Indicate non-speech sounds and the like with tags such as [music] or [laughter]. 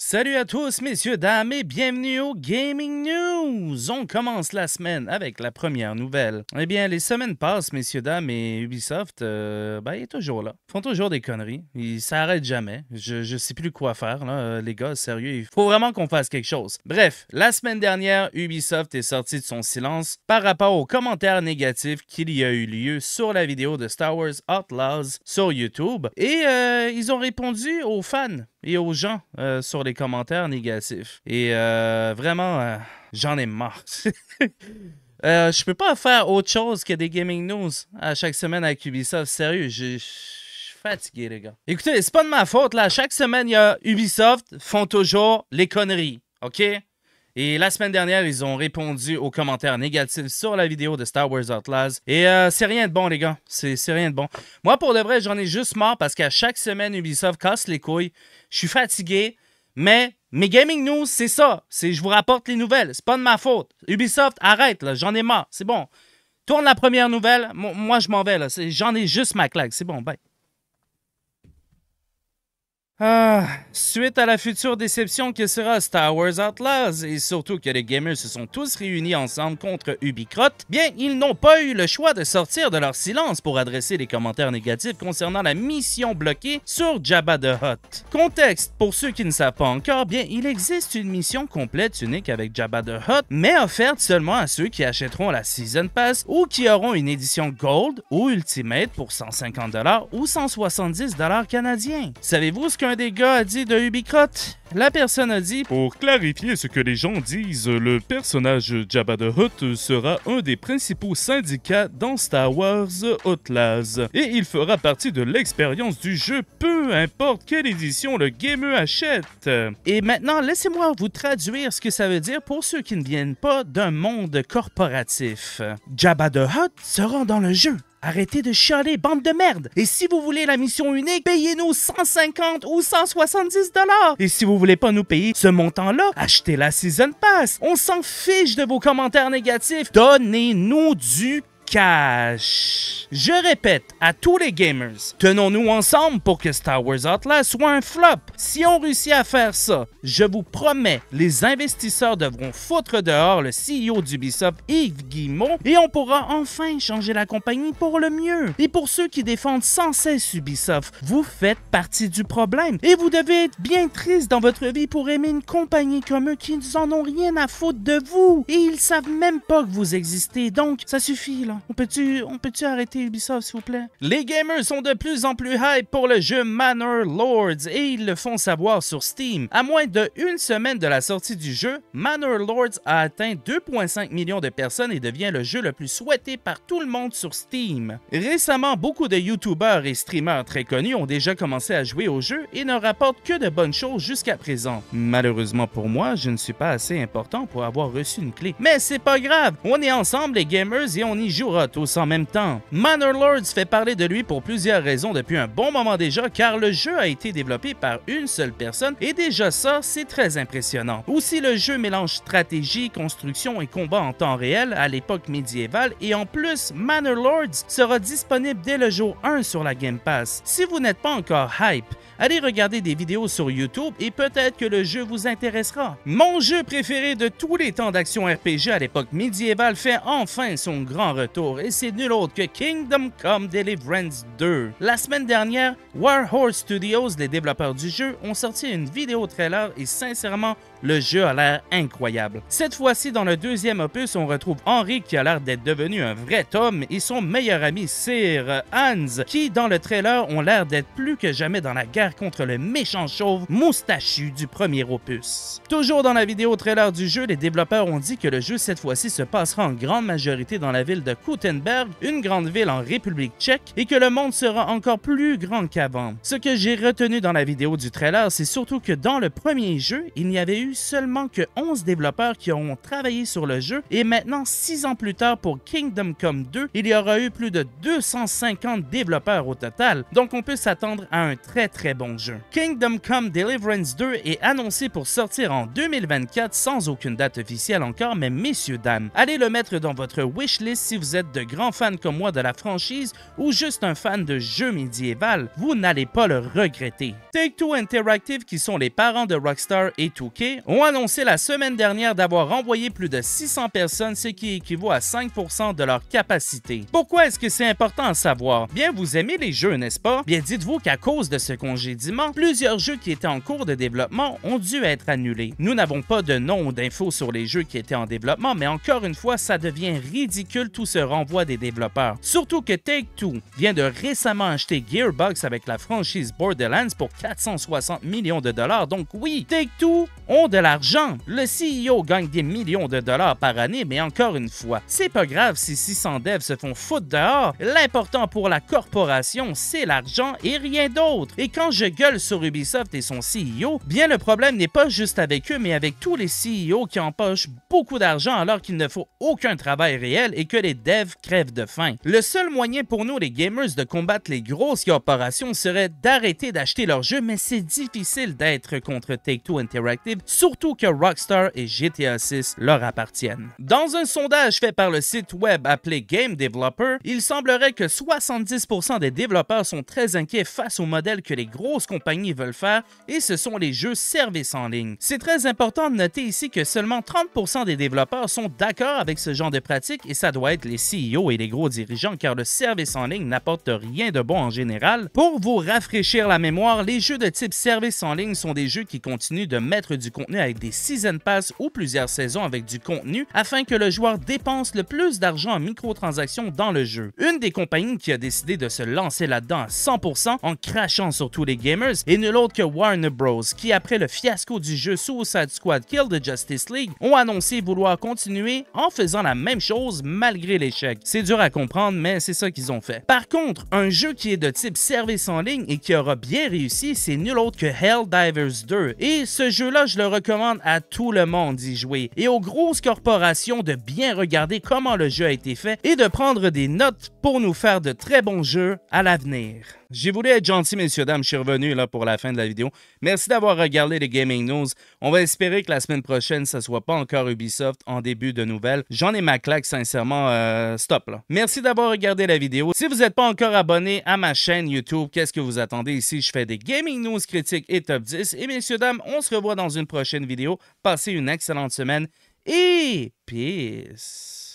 Salut à tous, messieurs, dames, et bienvenue au Gaming News! On commence la semaine avec la première nouvelle. Eh bien, les semaines passent, messieurs, dames, et Ubisoft, euh, ben, il est toujours là. Ils font toujours des conneries. Ils s'arrêtent jamais. Je, je sais plus quoi faire, là, euh, les gars, sérieux. Il faut vraiment qu'on fasse quelque chose. Bref, la semaine dernière, Ubisoft est sorti de son silence par rapport aux commentaires négatifs qu'il y a eu lieu sur la vidéo de Star Wars Outlaws sur YouTube. Et euh, ils ont répondu aux fans et aux gens sur les commentaires négatifs. Et euh, vraiment, euh, j'en ai marre. [laughs] Euh, je peux pas faire autre chose que des gaming news à chaque semaine avec Ubisoft. Sérieux, je fatigué, les gars. Écoutez, c'est pas de ma faute, là. Chaque semaine, il y a Ubisoft, font toujours les conneries, OK? Et la semaine dernière, ils ont répondu aux commentaires négatifs sur la vidéo de Star Wars Outlaws. Et c'est rien de bon, les gars. C'est rien de bon. Moi, pour de vrai, j'en ai juste marre parce qu'à chaque semaine, Ubisoft casse les couilles. Je suis fatigué. Mais mes gaming news, c'est ça. C'est je vous rapporte les nouvelles. C'est pas de ma faute. Ubisoft, arrête, là, j'en ai marre. C'est bon. Tourne la première nouvelle. Moi, je m'en vais, là. J'en ai juste ma claque. C'est bon, bye. Ah, suite à la future déception que sera Star Wars Outlaws et surtout que les gamers se sont tous réunis ensemble contre Ubicrot, bien ils n'ont pas eu le choix de sortir de leur silence pour adresser les commentaires négatifs concernant la mission bloquée sur Jabba the Hutt. Contexte pour ceux qui ne savent pas encore, bien il existe une mission complète unique avec Jabba the Hutt, mais offerte seulement à ceux qui achèteront la Season Pass ou qui auront une édition Gold ou Ultimate pour 150$ ou 170$ canadiens. Savez-vous ce un des gars a dit de Ubicrot, La personne a dit Pour clarifier ce que les gens disent, le personnage Jabba the Hutt sera un des principaux syndicats dans Star Wars Outlaws. et il fera partie de l'expérience du jeu peu importe quelle édition le gamer achète. Et maintenant, laissez-moi vous traduire ce que ça veut dire pour ceux qui ne viennent pas d'un monde corporatif. Jabba the Hutt sera dans le jeu Arrêtez de chialer, bande de merde! Et si vous voulez la mission unique, payez-nous 150 ou 170 dollars! Et si vous voulez pas nous payer ce montant-là, achetez la Season Pass! On s'en fiche de vos commentaires négatifs! Donnez-nous du cash. Je répète à tous les gamers, tenons-nous ensemble pour que Star Wars Atlas soit un flop. Si on réussit à faire ça, je vous promets, les investisseurs devront foutre dehors le CEO d'Ubisoft, Yves Guillemot, et on pourra enfin changer la compagnie pour le mieux. Et pour ceux qui défendent sans cesse Ubisoft, vous faites partie du problème et vous devez être bien triste dans votre vie pour aimer une compagnie comme eux qui n'en ont rien à faute de vous et ils savent même pas que vous existez, donc ça suffit là. On peut-tu on peut arrêter Ubisoft, s'il vous plaît? Les gamers sont de plus en plus hype pour le jeu Manor Lords et ils le font savoir sur Steam. À moins de une semaine de la sortie du jeu, Manor Lords a atteint 2,5 millions de personnes et devient le jeu le plus souhaité par tout le monde sur Steam. Récemment, beaucoup de YouTubers et streamers très connus ont déjà commencé à jouer au jeu et ne rapportent que de bonnes choses jusqu'à présent. Malheureusement pour moi, je ne suis pas assez important pour avoir reçu une clé. Mais c'est pas grave, on est ensemble les gamers et on y joue tous en même temps. Manor Lords fait parler de lui pour plusieurs raisons depuis un bon moment déjà, car le jeu a été développé par une seule personne, et déjà ça, c'est très impressionnant. Aussi, le jeu mélange stratégie, construction et combat en temps réel à l'époque médiévale, et en plus, Manor Lords sera disponible dès le jour 1 sur la Game Pass. Si vous n'êtes pas encore hype, allez regarder des vidéos sur YouTube et peut-être que le jeu vous intéressera. Mon jeu préféré de tous les temps d'action RPG à l'époque médiévale fait enfin son grand retour et c'est nul autre que Kingdom Come Deliverance 2. La semaine dernière, Warhorse Studios, les développeurs du jeu, ont sorti une vidéo trailer et sincèrement, le jeu a l'air incroyable. Cette fois-ci, dans le deuxième opus, on retrouve Henri qui a l'air d'être devenu un vrai homme et son meilleur ami Sir Hans, qui dans le trailer ont l'air d'être plus que jamais dans la guerre contre le méchant chauve moustachu du premier opus. Toujours dans la vidéo trailer du jeu, les développeurs ont dit que le jeu cette fois-ci se passera en grande majorité dans la ville de Gutenberg, une grande ville en République tchèque, et que le monde sera encore plus grand qu'avant. Ce que j'ai retenu dans la vidéo du trailer, c'est surtout que dans le premier jeu, il n'y avait eu seulement que 11 développeurs qui ont travaillé sur le jeu et maintenant 6 ans plus tard pour Kingdom Come 2, il y aura eu plus de 250 développeurs au total, donc on peut s'attendre à un très très bon jeu. Kingdom Come Deliverance 2 est annoncé pour sortir en 2024 sans aucune date officielle encore, mais messieurs, dames, allez le mettre dans votre wishlist si vous êtes de grands fans comme moi de la franchise ou juste un fan de jeux médiéval, vous n'allez pas le regretter. Take-Two Interactive, qui sont les parents de Rockstar et 2K, ont annoncé la semaine dernière d'avoir renvoyé plus de 600 personnes, ce qui équivaut à 5 de leur capacité. Pourquoi est-ce que c'est important à savoir? Bien, vous aimez les jeux, n'est-ce pas? Bien, dites-vous qu'à cause de ce congédiement, plusieurs jeux qui étaient en cours de développement ont dû être annulés. Nous n'avons pas de nom ou d'infos sur les jeux qui étaient en développement, mais encore une fois, ça devient ridicule tout ce renvoi des développeurs. Surtout que Take-Two vient de récemment acheter Gearbox avec la franchise Borderlands pour 460 millions de dollars, donc oui, Take-Two ont de l'argent. Le CEO gagne des millions de dollars par année, mais encore une fois, c'est pas grave si 600 devs se font foutre dehors. L'important pour la corporation, c'est l'argent et rien d'autre. Et quand je gueule sur Ubisoft et son CEO, bien le problème n'est pas juste avec eux, mais avec tous les CEO qui empochent beaucoup d'argent alors qu'il ne faut aucun travail réel et que les devs crèvent de faim. Le seul moyen pour nous, les gamers, de combattre les grosses corporations serait d'arrêter d'acheter leurs jeux, mais c'est difficile d'être contre Take-Two Interactive, surtout que Rockstar et GTA 6 leur appartiennent. Dans un sondage fait par le site web appelé Game Developer, il semblerait que 70% des développeurs sont très inquiets face au modèle que les grosses compagnies veulent faire et ce sont les jeux services en ligne. C'est très important de noter ici que seulement 30% des développeurs sont d'accord avec ce genre de pratique et ça doit être les CEO et les gros dirigeants car le service en ligne n'apporte rien de bon en général. Pour vous rafraîchir la mémoire, les jeux de type service en ligne sont des jeux qui continuent de mettre du contenu avec des season pass ou plusieurs saisons avec du contenu afin que le joueur dépense le plus d'argent en microtransactions dans le jeu. Une des compagnies qui a décidé de se lancer là-dedans à 100% en crachant sur tous les gamers est nul autre que Warner Bros qui après le fiasco du jeu Suicide Squad Kill the Justice League ont annoncé vouloir continuer en faisant la même chose malgré l'échec. C'est dur à comprendre mais c'est ça qu'ils ont fait. Par contre, un jeu qui est de type service en ligne et qui aura bien réussi, c'est nul autre que Helldivers 2 et ce jeu-là je le recommande à tout le monde d'y jouer et aux grosses corporations de bien regarder comment le jeu a été fait et de prendre des notes pour nous faire de très bons jeux à l'avenir. J'ai voulu être gentil, messieurs, dames. Je suis revenu là, pour la fin de la vidéo. Merci d'avoir regardé les Gaming News. On va espérer que la semaine prochaine, ça soit pas encore Ubisoft en début de nouvelles. J'en ai ma claque, sincèrement. Euh, stop, là. Merci d'avoir regardé la vidéo. Si vous n'êtes pas encore abonné à ma chaîne YouTube, qu'est-ce que vous attendez ici? Je fais des Gaming News critiques et top 10. Et messieurs, dames, on se revoit dans une prochaine vidéo. Passez une excellente semaine et peace!